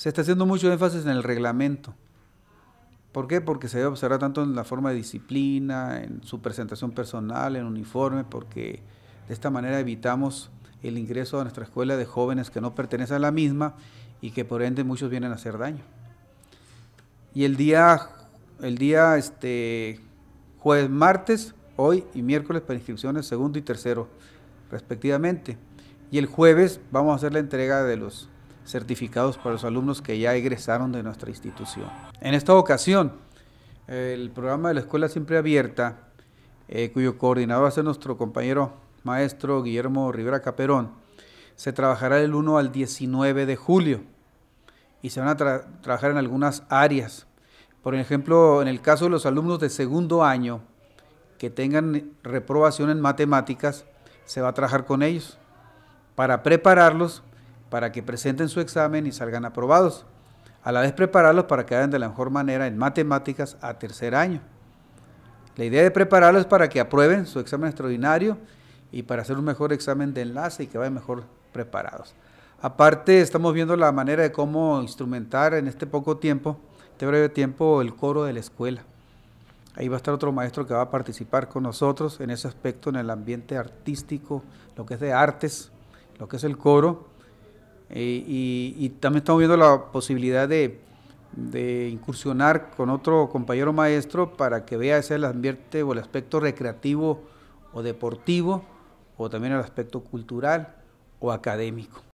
se está haciendo mucho énfasis en el reglamento. ¿Por qué? Porque se debe observar tanto en la forma de disciplina, en su presentación personal, en uniforme, porque de esta manera evitamos el ingreso a nuestra escuela de jóvenes que no pertenecen a la misma y que por ende muchos vienen a hacer daño. Y el día, el día este, jueves, martes, hoy y miércoles para inscripciones segundo y tercero, respectivamente. Y el jueves vamos a hacer la entrega de los certificados para los alumnos que ya egresaron de nuestra institución. En esta ocasión, el programa de la Escuela Siempre Abierta, eh, cuyo coordinador va a ser nuestro compañero maestro Guillermo Rivera Caperón, se trabajará del 1 al 19 de julio y se van a trabajar en algunas áreas. Por ejemplo, en el caso de los alumnos de segundo año que tengan reprobación en matemáticas, se va a trabajar con ellos para prepararlos para que presenten su examen y salgan aprobados, a la vez prepararlos para que hagan de la mejor manera en matemáticas a tercer año. La idea de prepararlos es para que aprueben su examen extraordinario y para hacer un mejor examen de enlace y que vayan mejor preparados. Aparte, estamos viendo la manera de cómo instrumentar en este poco tiempo, este breve tiempo, el coro de la escuela. Ahí va a estar otro maestro que va a participar con nosotros en ese aspecto, en el ambiente artístico, lo que es de artes, lo que es el coro, eh, y, también estamos viendo la posibilidad de, de, incursionar con otro compañero maestro para que vea ese ambiente o el aspecto recreativo o deportivo o también el aspecto cultural o académico.